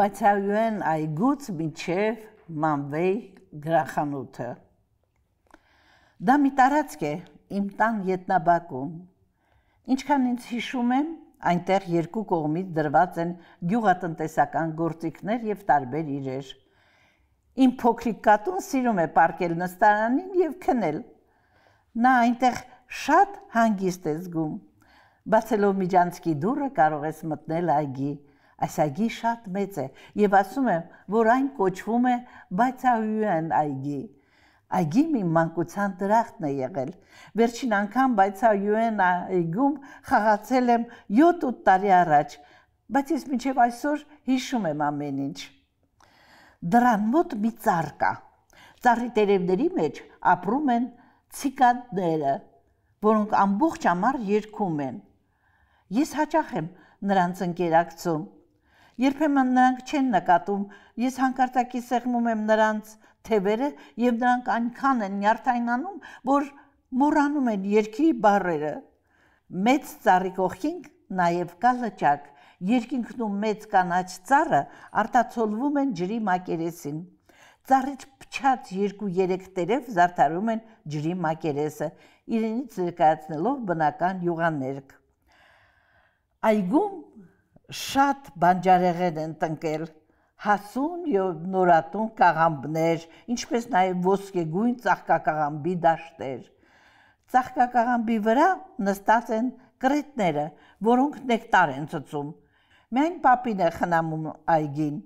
բացալյուն այգուց մինչև Մամվեյ գրախանութը։ Դա մի տարածք է իմ տան ետնաբակում։ Ինչքան ինձ հիշում եմ, այնտեղ երկու կողմից դրված են գյուղատնտեսական գործիքներ եւ տարբեր իրեր։ Իմ փոքրիկ կատուն սիրում է պարկել նստարանին եւ քնել։ Նա այնտեղ շատ հանգիստ է զգում։ Բացելով միջանցքի դուռը կարող ես մտնել այգի Այս այգի շատ մեծ է եւ ասում եմ, որ այն կոչվում է Բայցայուեն այգի։ Այգի մի մանկության դրախտն է եղել։ Վերջին անգամ Բայցայուեն այգում խաղացել եմ 7-8 տարի առաջ, բայց ես մինչև այսօր հիշում եմ ամեն ինչ։ Դրան մոտ մի ծառ կա։ Ծառի տերևների մեջ ապրում են ցիկադները, որոնք ամբողջ ամառ երգում են։ Ես հաճախ եմ նրանց ընկերակցում։ Երբեմն նրանք չեն նկատում, ես հանկարտակի սեղմում եմ նրանց թևերը եւ նրանք այնքան են նյարդայնանում, որ մոռանում են երկրի բարերը։ Մեծ ծառի կողքին նաեւ կա լճակ։ Երկինքն ու մեծ կանաչ ծառը արտացոլվում են ջրի մակերեսին։ Ծառից փչած երկու-երեք տերև զարդարում են ջրի մակերեսը, իրենից ներկայացնելով բնական յուղաներկ։ Այգում շատ բանջարեղեն են տնկել, հասուն և նորատուն կաղամբներ, ինչպես նաև ոսկեգույն ծաղկակաղամբի դաշտեր։ Ծաղկակաղամբի վրա նստած են կրետները, որոնք նեկտար են ծծում։ Միայն պապին է խնամում այգին։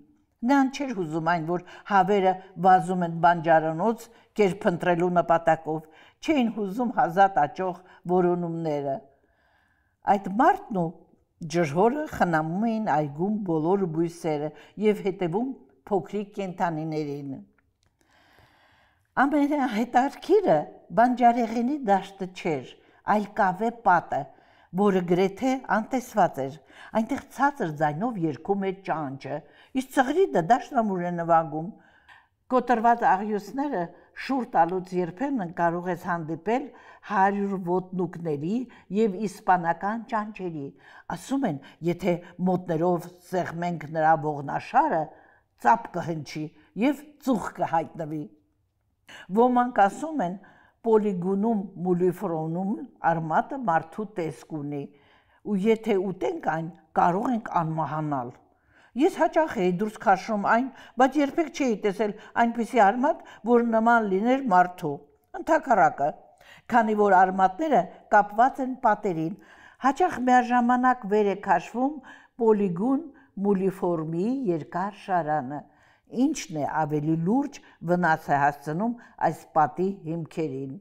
Նրան չէր հուզում այն, որ հավերը վազում են բանջարանոց կերպ ընտրելու նպատակով, չէին հուզում հազատ աճող որոնումները։ Այդ մարդն ու Ջրհորը խնամում էին այգում բոլոր բույսերը եւ հետևում փոքրիկ կենտանիներին։ Ամենահետարքիրը բանջարեղենի դաշտը չէր, այլ կավե պատը, որը գրեթե անտեսված էր։ Այնտեղ ցածր ձայնով երգում էր ճանճը, իսկ ծղրիդը դաշնամուր է նվագում։ Կոտրված աղյուսները շուր տալուց երբեմն կարող ես հանդիպել 100 ոտնուկների եւ իսպանական ճանճերի։ Ասում են, եթե մոտներով սեղմենք նրա ողնաշարը, ծապ կհնչի եւ ծուխ կհայտնվի։ Ոմանք ասում են, պոլիգոնում մուլիֆրոնում արմատը մարդու տեսք ունի, ու եթե ուտենք այն, կարող ենք անմահանալ։ Ես հաճախ էի դուրս քաշում այն, բայց երբեք չէի տեսել այնպիսի արմատ, որ նման լիներ մարդու։ Ընթակարակը, քանի որ արմատները կապված են պատերին, հաճախ միաժամանակ վեր է քաշվում պոլիգոն մուլիֆորմի երկար շարանը։ Ինչն է ավելի լուրջ վնաս է հասցնում այս պատի հիմքերին։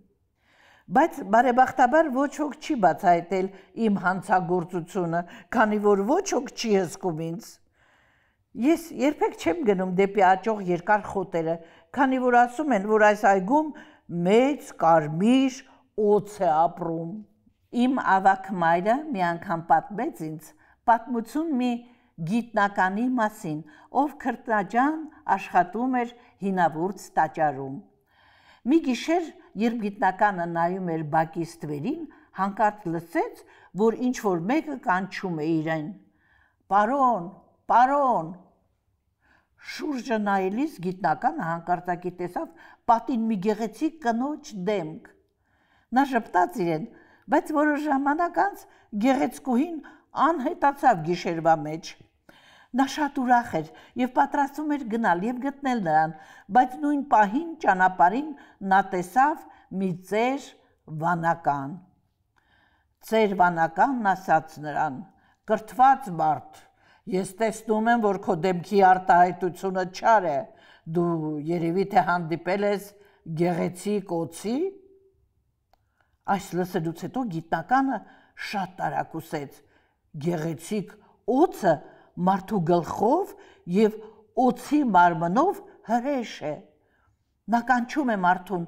Բայց բարեբախտաբար ոչ ոք չի բացահայտել իմ հանցագործությունը, քանի որ ոչ ոք չի հսկում ինձ։ Ես երբեք չեմ գնում դեպի աճող երկար խոտերը, քանի որ ասում են, որ այս այգում մեծ կարմիր օձ է ապրում։ Իմ ավակ մայրը մի անգամ պատմեց ինձ պատմություն մի գիտնականի մասին, ով քրտնաջան աշխատում էր հինավուրց տաճարում։ Մի գիշեր, երբ գիտնականը նայում էր բակի ստվերին, հանկարծ լսեց, որ ինչ որ մեկը կանչում է իրեն. «Պարոն, պարոն, Շուրջը նայելիս գիտնականը հանկարծակի տեսավ պատին մի գեղեցիկ կնոջ դեմք։ Նա շփտաց իրեն, բայց որոշ ժամանակ անց գեղեցկուհին անհետացավ գիշերվա մեջ։ Նա շատ ուրախ էր եւ պատրաստվում էր գնալ եւ գտնել նրան, բայց նույն պահին ճանապարհին նա տեսավ մի ծեր վանական։ Ծեր վանականն ասաց նրան. «Կրթված մարդ, Ես տեսնում եմ, որ քո դեմքի արտահայտությունը չար է։ Դու երևի թե հանդիպել ես գեղեցիկ օծի։ Այս լսելուց հետո գիտնականը շատ տարակ ուսեց գեղեցիկ օծը մարդու գլխով եւ օծի մարմնով հրեշ է։ Նա կանչում է մարդուն,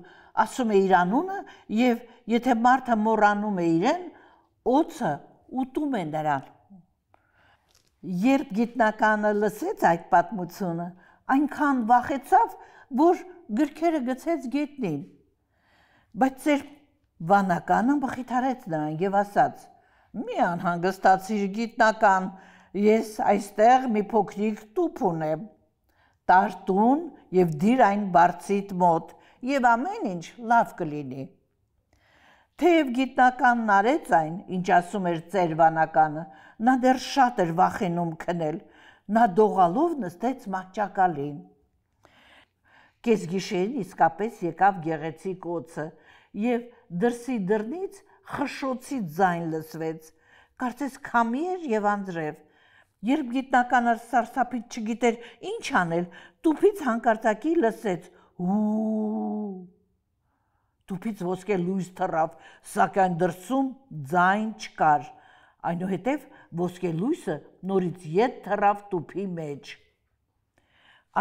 ասում է իր անունը եւ եթե մարդը մոռանում է իրեն, օծը ուտում է նրան։ Երբ գիտնականը լսեց այդ պատմությունը, այնքան վախեցավ, որ գրքերը գցեց գետնին։ Բայց ծեր վանականը բխիթարեց նրան եւ ասաց. «Մի անհանգստացիր գիտնական, ես այստեղ մի փոքրիկ տուփ ունեմ։ Տար տուն եւ դիր այն բարձիտ մոտ եւ ամեն ինչ լավ կլինի»։ Թեև գիտնականն արեց այն, ինչ ասում էր ծեր վանականը, Նա դեռ շատ էր վախենում քնել։ Նա դողալով նստեց մահճակալին։ Կեսգիշերին իսկապես եկավ գեղեցիկ օծը եւ դրսի դռնից խշոցի ձայն լսվեց։ Կարծես քամի էր եւ անձրև։ Երբ գիտնական սարսափից չգիտեր ինչ անել, տուփից հանկարծակի լսեց ու Տուփից ոսկե լույս թռավ, սակայն դրսում ձայն չկար այնուհետև ոսկե լույսը նորից ետ թռավ տուփի մեջ։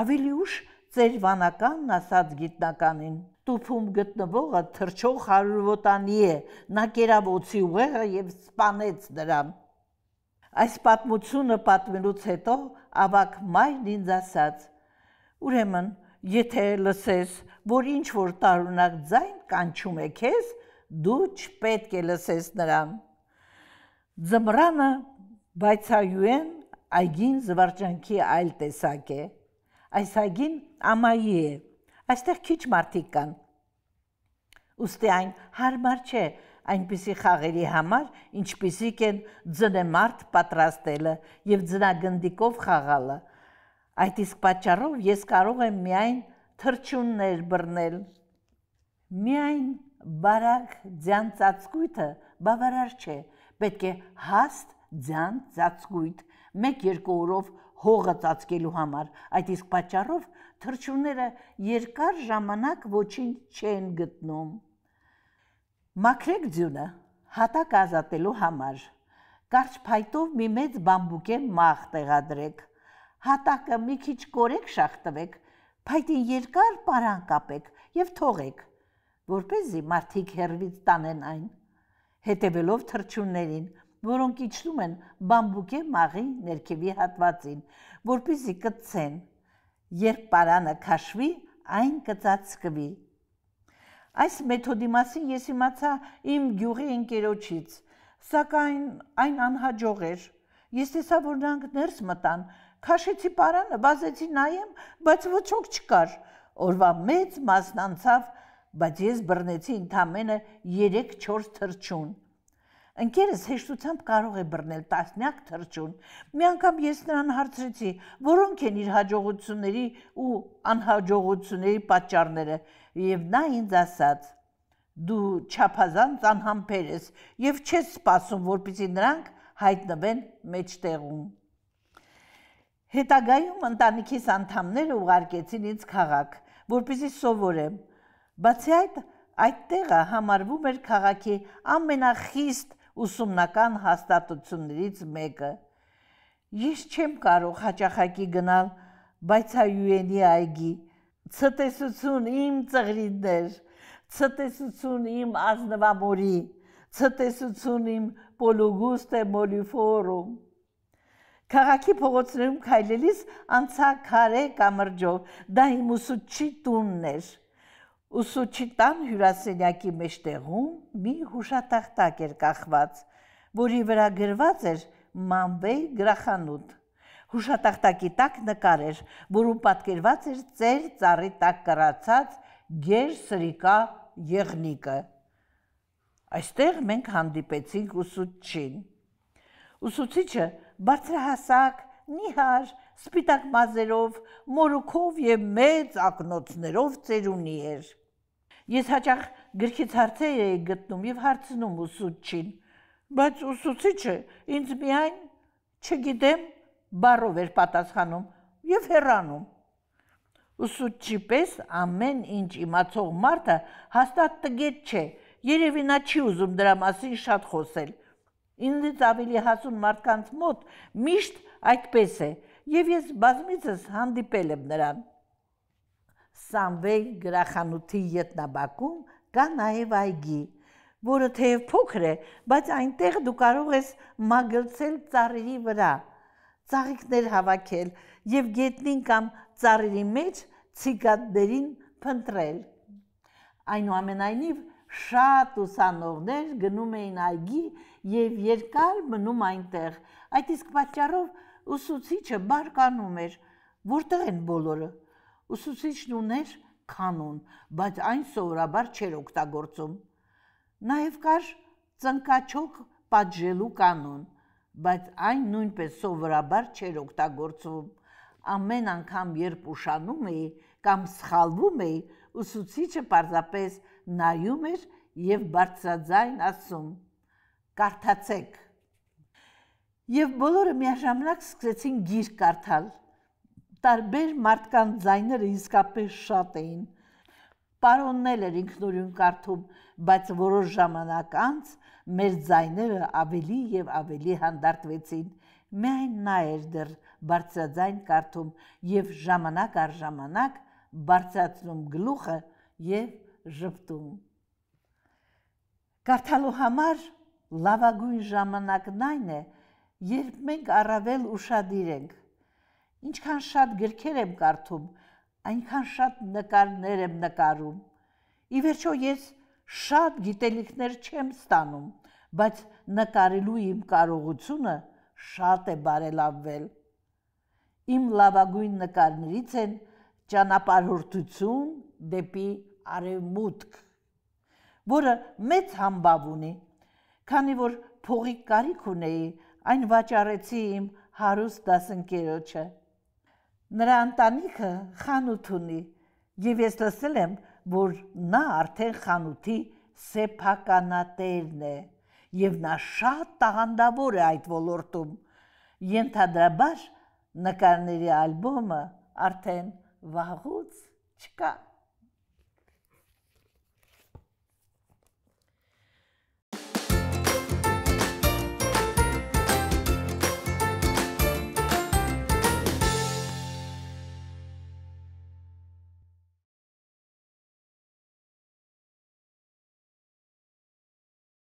Ավելի ուշ ծերվանականն ասաց գիտնականին. Տուփում գտնվողը թրջող հարուրոտանի է, նա կերավոցի ուղեղը եւ սպանեց նրան։ Այս պատմությունը պատմելուց հետո ավակ մայրն ինձ ասաց. Ուրեմն, եթե լսես, որ ինչ որ տարունակ ձայն կանչում է քեզ, դու չպետք է լսես նրան։ Ձմռանը բայցայյուեն այգին զվարճանքի այլ տեսակ է։ Այս այգին ամայի է։ Այստեղ քիչ մարդիկ կան։ Ոստի այն հարմար չէ այնպիսի խաղերի համար, ինչպիսիք են ձնեմարտ պատրաստելը եւ ձնագնդիկով խաղալը։ Այդ իսկ պատճառով ես կարող եմ միայն թրջուններ բռնել։ Միայն բարակ ձյան ծածկույթը բավարար չէ, Պետք է հաստ ձյան ծածկույթ, 1-2 օրով հողը ծածկելու համար, այդ իսկ պատճառով թրջունները երկար ժամանակ ոչինչ չեն գտնում։ Մակրեկ ձյունը հատակ ազատելու համար կարճ փայտով մի մեծ բամբուկե մաղ տեղադրեք։ Հատակը մի քիչ կորեք շախտվեք, փայտին երկար պարան կապեք եւ թողեք, որ เป զի մարդիկ հերվից տանեն այն հետևելով թրջուններին, որոնք իջնում են բամբուկե մաղի ներքևի հատվածին, որպիսի կծեն։ Երբ պարանը քաշվի, այն կծածկվի։ Այս մեթոդի մասին ես իմացա իմ գյուղի ընկերոջից, սակայն այն անհաջող էր։ Ես տեսա, որ նրանք ներս մտան, քաշեցի պարանը, բազեցի նայեմ, բայց ոչ ոք չկար։ Օրվա մեծ մասն անցավ բայց ես բռնեցի ընդամենը 3-4 թրջուն։ Ընկերս հեշտությամբ կարող է բռնել տասնյակ թրջուն։ Մի անգամ ես նրան հարցրեցի, որոնք են իր հաջողությունների ու անհաջողությունների պատճառները, եւ նա ինձ ասաց. Դու չափազանց անհամբեր ես եւ չես սպասում, որպեսզի նրանք հայտնվեն մեջտեղում։ Հետագայում ընտանիքիս անդամները ուղարկեցին ինձ քաղաք, որպեսզի սովորեմ։ Բացի այդ, այդ տեղը համարվում էր քաղաքի ամենախիստ ուսումնական հաստատություններից մեկը։ Ես չեմ կարող հաճախակի գնալ բայցայուենի այգի։ Ցտեսություն իմ ծղրիներ, ցտեսություն իմ ազնվամորի, ցտեսություն իմ պոլուգուստե մոլիֆորում։ Քաղաքի փողոցներում քայլելիս անցա քարե կամրջով, դա իմ ուսուցչի տունն էր։ Ուսուցչի տան հյուրասենյակի մեջտեղում մի հուշատախտակ էր կախված, որի վրա գրված էր Մամբեյ գրախանութ։ Հուշատախտակի տակ նկար էր, որում պատկերված էր ծեր ծառի տակ կրացած ģեր սրիկա եղնիկը։ Այստեղ մենք հանդիպեցինք ուսուցչին։ Ուսուցիչը բարձրահասակ, նիհար, սպիտակ մազերով, մորուքով եւ մեծ ակնոցներով ծերունի էր։ Ես հաճախ գրքից հարցեր էի գտնում եւ հարցնում ուսուցչին, բայց ուսուցիչը ինձ միայն չգիտեմ բառով էր պատասխանում եւ հեռանում։ Ուսուցչի պես ամեն ինչ իմացող մարդը հաստատ տգետ չէ, երևի նա չի ուզում դրա մասին շատ խոսել։ Ինձ ավելի հասուն մարդկանց մոտ միշտ այդպես է, եւ ես բազմիցս հանդիպել եմ նրան։ Սամվեյ գրախանութի ետնաբակում կա նաեւ այգի, որը թեև փոքր է, բայց այնտեղ դու կարող ես մագլցել ծառերի վրա, ծաղիկներ հավաքել եւ գետնին կամ ծառերի մեջ ցիգատներին փնտրել։ Այնուամենայնիվ շատ ուսանողներ գնում էին այգի եւ երկար մնում այնտեղ։ Այդ իսկ պատճառով ուսուցիչը բարկանում էր, որտեղ են բոլորը։ Ուսուցիչն ուներ կանոն, բայց այն սովորաբար չէր օգտագործում։ Նաև կար ծնկաչոք պատժելու կանոն, բայց այն նույնպես սովորաբար չէր օգտագործվում։ Ամեն անգամ, երբ ուշանում էի կամ սխալվում էի, ուսուցիչը պարզապես նայում էր եւ բարձրաձայն ասում. «Կարդացեք»։ Եվ բոլորը միաժամանակ սկսեցին գիր կարդալ։ Տարբեր մարդկանց ձայները իսկապես շատ էին։ Պարոննել էր ինքնուրույն կարդում, բայց որոշ ժամանակ անց մեր ձայները ավելի եւ ավելի հանդարտվեցին։ Միայն նա էր դեռ բարձրաձայն կարդում եւ ժամանակ առ ժամանակ բարձրացնում գլուխը եւ ժպտում։ Կարդալու համար լավագույն ժամանակն այն է, երբ մենք առավել ուրشادիր ենք։ Ինչքան շատ գրքեր եմ կարդում, այնքան շատ նկարներ եմ նկարում։ Ի վերջո ես շատ գիտելիքներ չեմ ստանում, բայց նկարելու իմ կարողությունը շատ է բարելավվել։ Իմ լավագույն նկարներից են ճանապարհորդություն դեպի արևմուտք, որը մեծ համբավ ունի, քանի որ փողի կարիք ունեի Այն վաճառեցի իմ հարուստ դասընկերոջը։ Նրա ընտանիքը խանութ ունի, եւ ես լսել եմ, որ նա արդեն խանութի սեփականատերն է եւ նա շատ տաղանդավոր է այդ ոլորտում։ Ենթադրաբար նկարների ալբոմը արդեն վաղուց չկա։